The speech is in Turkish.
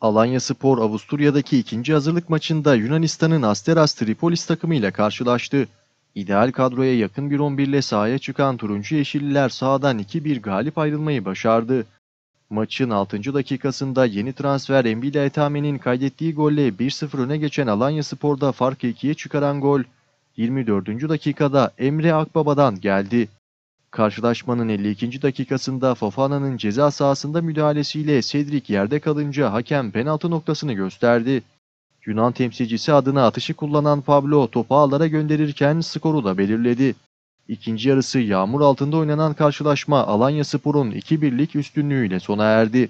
Alanya Spor Avusturya'daki ikinci hazırlık maçında Yunanistan'ın Asteras Tripolis takımıyla karşılaştı. İdeal kadroya yakın bir 11 ile sahaya çıkan turuncu yeşilliler sahadan 2-1 galip ayrılmayı başardı. Maçın 6. dakikasında yeni transfer Embile Etame'nin kaydettiği golle 1-0 öne geçen Alanya Spor'da farkı 2'ye çıkaran gol 24. dakikada Emre Akbaba'dan geldi. Karşılaşmanın 52. dakikasında Fofana'nın ceza sahasında müdahalesiyle Cedric yerde kalınca hakem penaltı noktasını gösterdi. Yunan temsilcisi adına atışı kullanan Pablo topu ağlara gönderirken skoru da belirledi. İkinci yarısı yağmur altında oynanan karşılaşma Alanya Spor'un 2-1'lik üstünlüğüyle sona erdi.